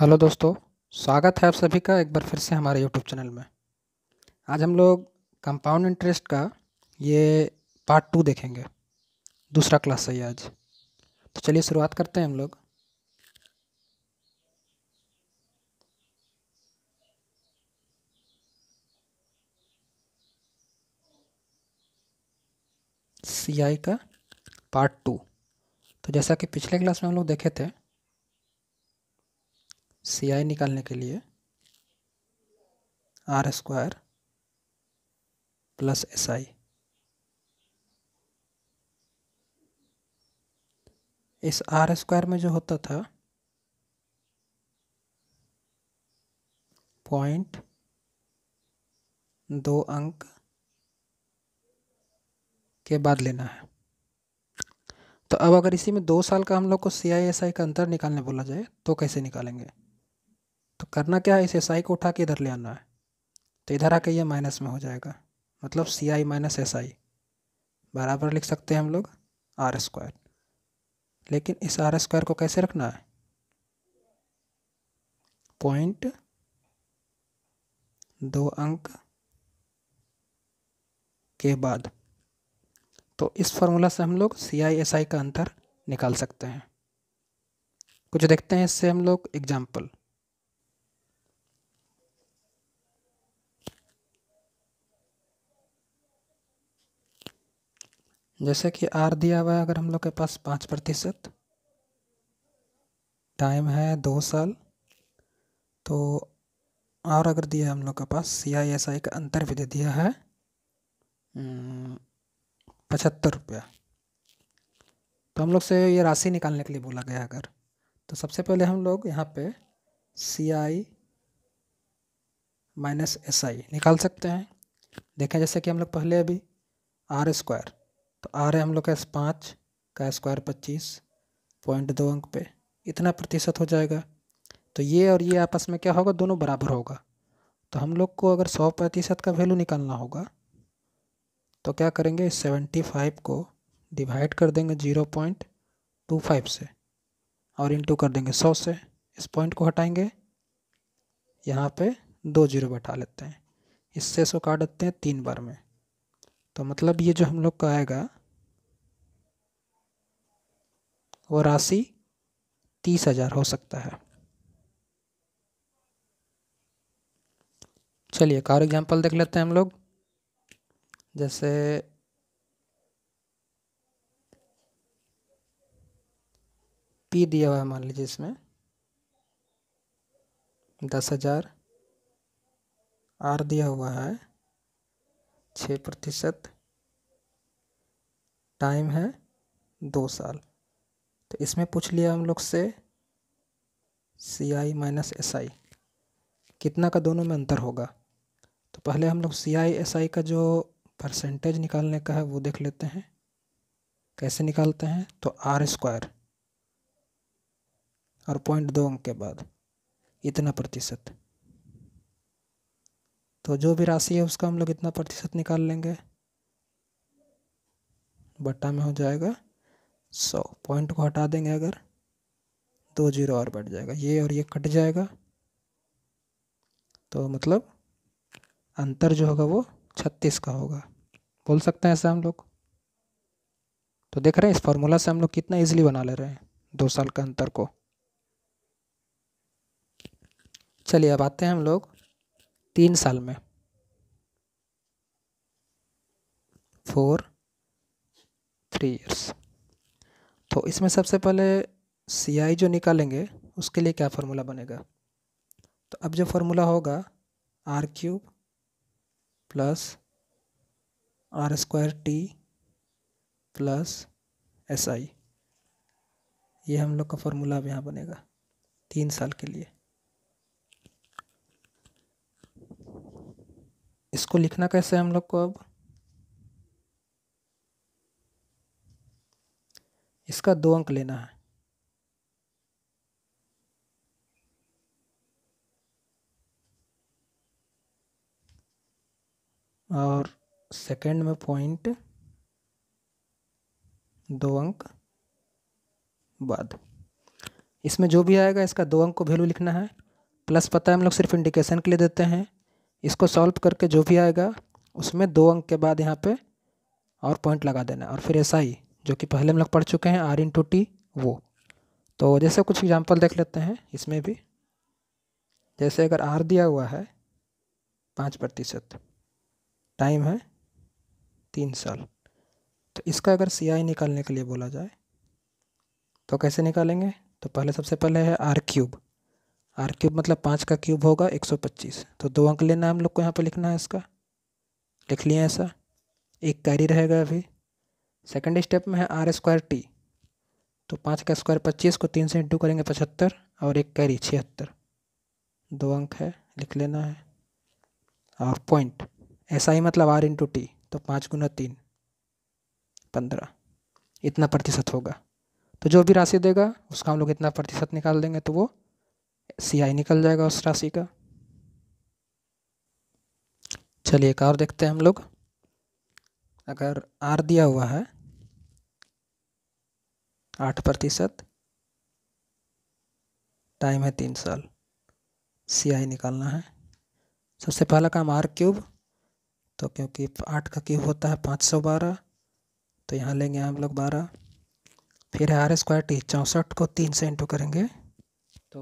hello दोस्तों स्वागत है आप सभी का एक बार फिर से हमारे यूट्यूब चैनल में आज हम लोग कंपाउंड इंटरेस्ट का ये पार्ट टू देखेंगे दूसरा क्लास है ये आज तो चलिए शुरुआत करते हैं हम लोग सी आई का पार्ट टू तो जैसा कि पिछले क्लास में हम लोग देखे थे सी आई निकालने के लिए R square plus S I is R square में जो होता था पॉइंट दो अंक के बाद लेना है तो अब अगर इसी में दो साल का हम लोग को सी आई एस आई का अंतर निकालने बोला जाए तो कैसे निकालेंगे तो करना क्या है इस एस आई को उठा के इधर ले आना है तो इधर आके ये माइनस में हो जाएगा मतलब सी आई माइनस एस आई बराबर लिख सकते हैं हम लोग आर स्क्वायर लेकिन इस आर स्क्वायर को कैसे रखना है पॉइंट दो अंक के बाद तो इस फॉर्मूला से हम लोग सी आई एस आई का अंतर निकाल सकते हैं कुछ देखते हैं इससे हम लोग एग्जाम्पल जैसे कि आर दिया हुआ है अगर हम लोग के पास पाँच प्रतिशत टाइम है दो साल तो और अगर दिया है हम लोग के पास सी आई एस आई का अंतर दिया है पचहत्तर रुपया तो हम लोग से ये राशि निकालने के लिए बोला गया अगर तो सबसे पहले हम लोग यहाँ पे सी आई माइनस एस आई निकाल सकते हैं देखें जैसे कि हम लोग पहले अभी आर स्क्वायर तो आ रहे हम लोग का पाँच का स्क्वायर पच्चीस पॉइंट दो अंक पे इतना प्रतिशत हो जाएगा तो ये और ये आपस में क्या होगा दोनों बराबर होगा तो हम लोग को अगर सौ प्रतिशत का वैल्यू निकालना होगा तो क्या करेंगे सेवेंटी फाइव को डिवाइड कर देंगे जीरो पॉइंट टू फाइव से और इनटू कर देंगे सौ से इस पॉइंट को हटाएंगे यहाँ पे दो जीरो बैठा लेते हैं इससे सौ काट देते हैं तीन बार में तो मतलब ये जो हम लोग का आएगा वो राशि तीस हजार हो सकता है चलिए एक और एग्जाम्पल देख लेते हैं हम लोग जैसे पी दिया हुआ है मान लीजिए इसमें दस हजार आर दिया हुआ है छः प्रतिशत टाइम है दो साल तो इसमें पूछ लिया हम लोग से सी आई माइनस एस आई कितना का दोनों में अंतर होगा तो पहले हम लोग सी आई एस आई का जो परसेंटेज निकालने का है वो देख लेते हैं कैसे निकालते हैं तो आर स्क्वायर और पॉइंट दो अंक के बाद इतना प्रतिशत तो जो भी राशि है उसका हम लोग इतना प्रतिशत निकाल लेंगे बट्टा में हो जाएगा सौ पॉइंट को हटा देंगे अगर दो जीरो और बढ़ जाएगा ये और ये कट जाएगा तो मतलब अंतर जो होगा वो छत्तीस का होगा बोल सकते हैं ऐसा हम लोग तो देख रहे हैं इस फॉर्मूला से हम लोग कितना इजीली बना ले रहे हैं दो साल का अंतर को चलिए अब आते हैं हम लोग तीन साल में फोर थ्री ईयर्स तो इसमें सबसे पहले सी आई जो निकालेंगे उसके लिए क्या फार्मूला बनेगा तो अब जो फार्मूला होगा R cube plus R square T plus S I ये हम लोग का फार्मूला अब यहाँ बनेगा तीन साल के लिए इसको लिखना कैसे है हम लोग को अब इसका दो अंक लेना है और सेकंड में पॉइंट दो अंक बाद इसमें जो भी आएगा इसका दो अंक को वैल्यू लिखना है प्लस पता है हम लोग सिर्फ इंडिकेशन के लिए देते हैं इसको सॉल्व करके जो भी आएगा उसमें दो अंक के बाद यहाँ पे और पॉइंट लगा देना और फिर ऐसा ही जो कि पहले हम लोग पढ़ चुके हैं आर इन टू टी वो तो जैसे कुछ एग्जाम्पल देख लेते हैं इसमें भी जैसे अगर आर दिया हुआ है पाँच प्रतिशत टाइम है तीन साल तो इसका अगर सी आई निकालने के लिए बोला जाए तो कैसे निकालेंगे तो पहले सबसे पहले है आर क्यूब आर क्यूब मतलब पाँच का क्यूब होगा एक सौ पच्चीस तो दो अंक लेना है हम लोग को यहाँ पर लिखना है इसका लिख लिया ऐसा एक कैरी रहेगा अभी सेकंड स्टेप में है आर स्क्वायर टी तो पाँच का स्क्वायर पच्चीस को तीन से इंटू करेंगे पचहत्तर और एक कैरी छिहत्तर दो अंक है लिख लेना है और पॉइंट ऐसा ही मतलब आर इंटू टी तो पाँच गुना तीन पंद्रह इतना प्रतिशत होगा तो जो भी राशि देगा उसका हम लोग इतना प्रतिशत निकाल देंगे तो वो सी आई निकल जाएगा उस राशि का चलिए एक और देखते हैं हम लोग अगर आर दिया हुआ है आठ प्रतिशत टाइम है तीन साल सी आई निकालना है सबसे पहला काम आर क्यूब तो क्योंकि आठ का क्यूब होता है पाँच सौ बारह तो यहाँ लेंगे हम लोग बारह फिर है आर स्क्वायर टी चौंसठ को तीन से इंटू करेंगे तो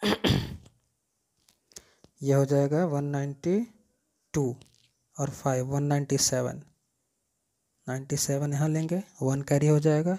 यह हो जाएगा वन नाइन्टी टू और five one ninety seven ninety seven यहाँ लेंगे वन कैरी हो जाएगा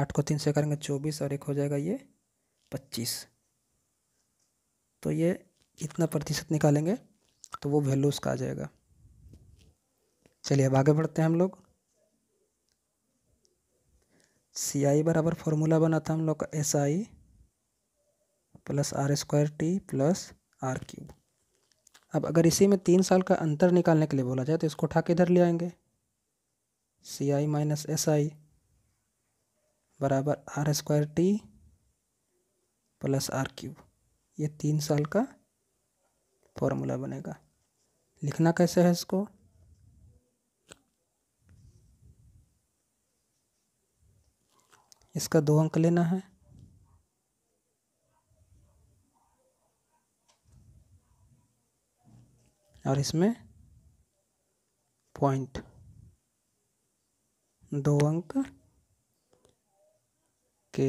आठ को तीन से करेंगे चौबीस और एक हो जाएगा ये पच्चीस तो ये इतना प्रतिशत निकालेंगे तो वो वैल्यू उसका आ जाएगा चलिए अब आगे बढ़ते हैं हम लोग सी आई बराबर फॉर्मूला बना था हम लोग का S I plus R square T plus R cube अब अगर इसी में तीन साल का अंतर निकालने के लिए बोला जाए तो इसको उठा के इधर ले आएंगे सी आई माइनस एस आई बराबर R square T plus R cube ये तीन साल का फॉर्मूला बनेगा लिखना कैसे है इसको इसका दो अंक लेना है और इसमें पॉइंट दो अंक के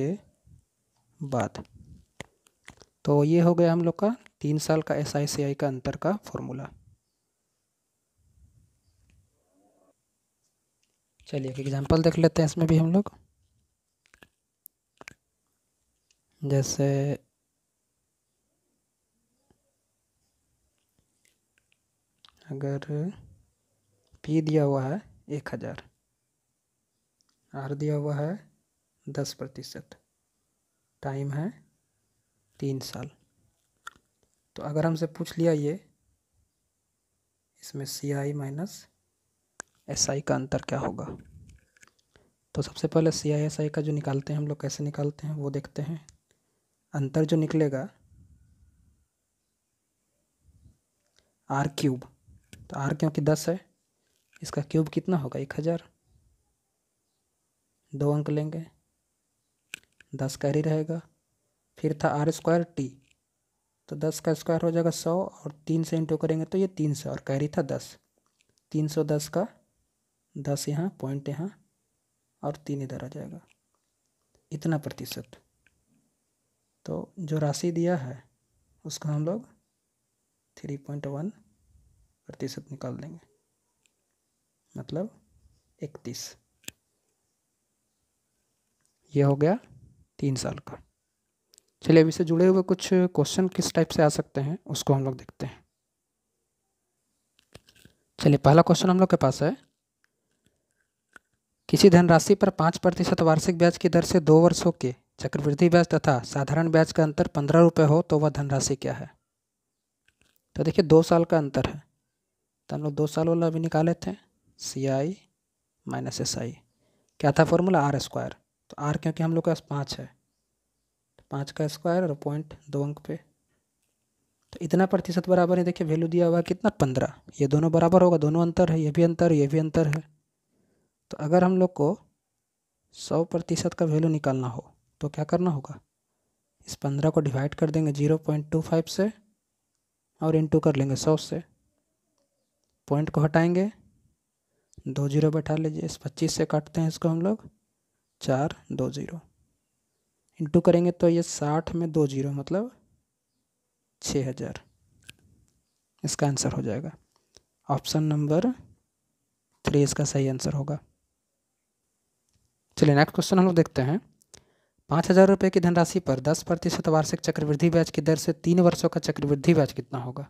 बाद तो ये हो गया हम लोग का तीन साल का एस आई सी आई का अंतर का फॉर्मूला चलिए एक एग्जांपल देख लेते हैं इसमें भी हम लोग जैसे अगर पी दिया हुआ है एक हज़ार आर दिया हुआ है दस प्रतिशत टाइम है तीन साल तो अगर हमसे पूछ लिया ये इसमें सी आई माइनस एस आई का अंतर क्या होगा तो सबसे पहले सी आई एस आई का जो निकालते हैं हम लोग कैसे निकालते हैं वो देखते हैं अंतर जो निकलेगा आर क्यूब तो आर क्योंकि दस है इसका क्यूब कितना होगा एक हज़ार दो अंक लेंगे दस का ही रहेगा फिर था आर स्क्वायर टी तो दस का स्क्वायर हो जाएगा सौ और तीन से इंटू करेंगे तो ये तीन सौ और कैरी था दस तीन सौ दस का दस यहाँ पॉइंट यहाँ और तीन इधर आ जाएगा इतना प्रतिशत तो जो राशि दिया है उसका हम लोग थ्री पॉइंट वन प्रतिशत निकाल देंगे मतलब इकतीस ये हो गया तीन साल का चलिए अभी से जुड़े हुए कुछ क्वेश्चन किस टाइप से आ सकते हैं उसको हम लोग देखते हैं चलिए पहला क्वेश्चन हम लोग के पास है किसी धनराशि पर पाँच प्रतिशत वार्षिक ब्याज की दर से दो वर्षों के चक्रवृद्धि ब्याज तथा साधारण ब्याज का अंतर पंद्रह रुपये हो तो वह धनराशि क्या है तो देखिए दो साल का अंतर है तो हम लोग दो साल वाला अभी निकाले थे सी आई माइनस एस आई क्या था फॉर्मूला आर स्क्वायर तो आर क्योंकि हम लोग के पास पाँच है तो पाँच का स्क्वायर और पॉइंट दो अंक पे तो इतना प्रतिशत बराबर है देखिए वैल्यू दिया हुआ है कितना पंद्रह ये दोनों बराबर होगा दोनों अंतर है ये भी अंतर ये भी अंतर है तो अगर हम लोग को सौ प्रतिशत का वैल्यू निकालना हो तो क्या करना होगा इस पंद्रह को डिवाइड कर देंगे जीरो पॉइंट टू फाइव से और इनटू कर लेंगे सौ से पॉइंट को हटाएंगे दो जीरो बैठा लीजिए इस पच्चीस से काटते हैं इसको हम लोग चार दो जीरो इंटू करेंगे तो ये साठ में दो जीरो मतलब छः हज़ार इसका आंसर हो जाएगा ऑप्शन नंबर थ्री इसका सही आंसर होगा चलिए नेक्स्ट क्वेश्चन हम लोग देखते हैं पाँच हज़ार रुपये की धनराशि पर दस प्रतिशत वार्षिक चक्रवृद्धि ब्याज की दर से तीन वर्षों का चक्रवृद्धि ब्याज कितना होगा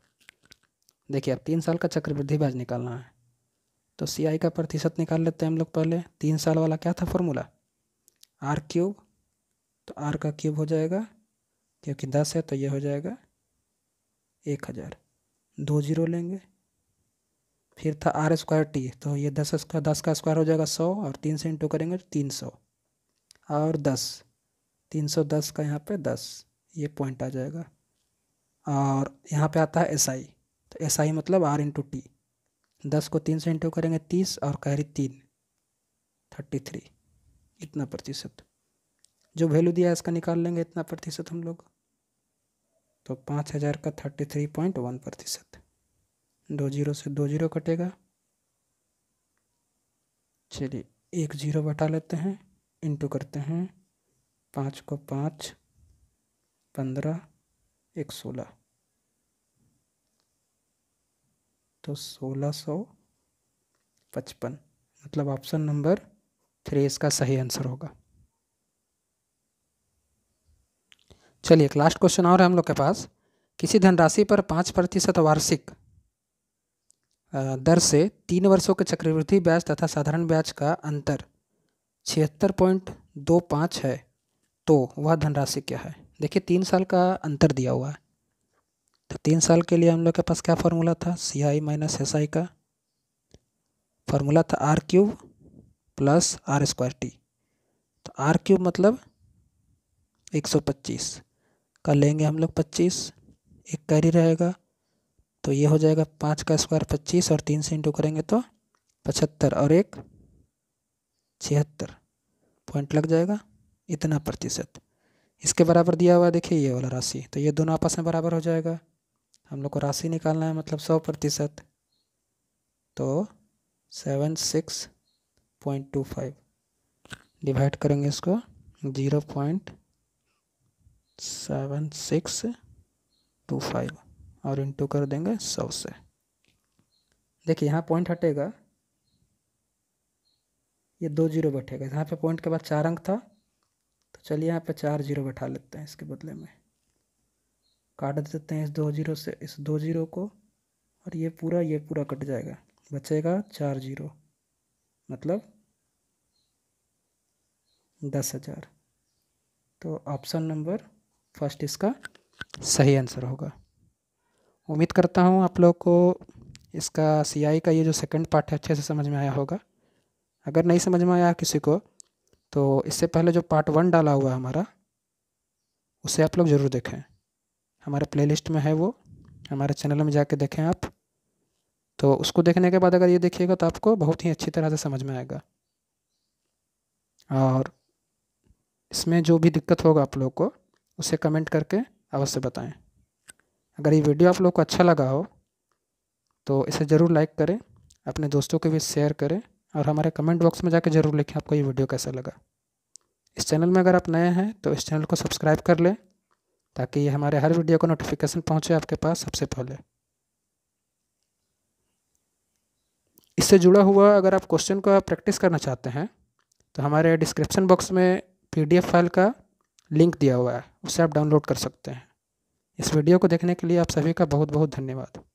देखिए अब तीन साल का चक्रवृद्धि ब्याज निकालना है तो सी आई का प्रतिशत निकाल लेते हैं हम लोग पहले तीन साल वाला क्या था फॉर्मूला आर क्यूब तो आर का क्यूब हो जाएगा क्योंकि दस है तो ये हो जाएगा एक हज़ार दो जीरो लेंगे फिर था आर स्क्वायर टी तो ये दस स्क्वायर दस का स्क्वायर हो जाएगा सौ और तीन से इंटू करेंगे तो तीन सौ और दस तीन सौ दस का यहाँ पे दस ये पॉइंट आ जाएगा और यहाँ पे आता है एस SI, आई तो एस आई मतलब आर इंटू टी दस को तीन से इंटू करेंगे तीस और कैरी तीन थर्टी थ्री इतना प्रतिशत जो वैल्यू दिया है इसका निकाल लेंगे इतना प्रतिशत हम लोग तो पाँच हज़ार का थर्टी थ्री पॉइंट वन प्रतिशत दो जीरो से दो जीरो कटेगा चलिए एक जीरो बटा लेते हैं इंटू करते हैं पाँच को पाँच पंद्रह एक सोलह तो सोलह सौ पचपन मतलब ऑप्शन नंबर थ्री इसका सही आंसर होगा चलिए एक लास्ट क्वेश्चन और है हम लोग के पास किसी धनराशि पर पाँच प्रतिशत वार्षिक दर से तीन वर्षों के चक्रवृद्धि ब्याज तथा साधारण ब्याज का अंतर छिहत्तर पॉइंट दो पाँच है तो वह धनराशि क्या है देखिए तीन साल का अंतर दिया हुआ है तो तीन साल के लिए हम लोग के पास क्या फार्मूला था सी आई माइनस एस आई का फार्मूला था R cube plus R square T तो आर क्यूब मतलब 125 का लेंगे हम लोग 25 एक कैरी रहेगा तो ये हो जाएगा पाँच का स्क्वायर पच्चीस और तीन से इंटू करेंगे तो पचहत्तर और एक छिहत्तर पॉइंट लग जाएगा इतना प्रतिशत इसके बराबर दिया हुआ देखिए ये वाला राशि तो ये दोनों आपस में बराबर हो जाएगा हम लोग को राशि निकालना है मतलब सौ प्रतिशत तो seven six point two five divide करेंगे इसको zero point seven six two five और इंटू कर देंगे सौ से देखिए यहाँ पॉइंट हटेगा ये दो जीरो बैठेगा यहाँ पे पॉइंट के बाद चार अंक था तो चलिए यहाँ पे चार जीरो बैठा लेते हैं इसके बदले में काट देते हैं इस दो जीरो से इस दो जीरो को और ये पूरा ये पूरा कट जाएगा बचेगा चार जीरो मतलब दस हज़ार तो ऑप्शन नंबर फर्स्ट इसका सही आंसर होगा उम्मीद करता हूँ आप लोग को इसका सीआई का ये जो सेकंड पार्ट है अच्छे से समझ में आया होगा अगर नहीं समझ में आया किसी को तो इससे पहले जो पार्ट वन डाला हुआ है हमारा उसे आप लोग ज़रूर देखें हमारे प्लेलिस्ट में है वो हमारे चैनल में जाके देखें आप तो उसको देखने के बाद अगर ये देखिएगा तो आपको बहुत ही अच्छी तरह से समझ में आएगा और इसमें जो भी दिक्कत होगा आप लोग को उसे कमेंट करके अवश्य बताएं अगर ये वीडियो आप लोग को अच्छा लगा हो तो इसे ज़रूर लाइक करें अपने दोस्तों के भी शेयर करें और हमारे कमेंट बॉक्स में जाकर ज़रूर लिखें आपको ये वीडियो कैसा लगा इस चैनल में अगर आप नए हैं तो इस चैनल को सब्सक्राइब कर लें ताकि हमारे हर वीडियो का नोटिफिकेशन पहुंचे आपके पास सबसे पहले इससे जुड़ा हुआ अगर आप क्वेश्चन का प्रैक्टिस करना चाहते हैं तो हमारे डिस्क्रिप्शन बॉक्स में पीडीएफ फाइल का लिंक दिया हुआ है उसे आप डाउनलोड कर सकते हैं इस वीडियो को देखने के लिए आप सभी का बहुत बहुत धन्यवाद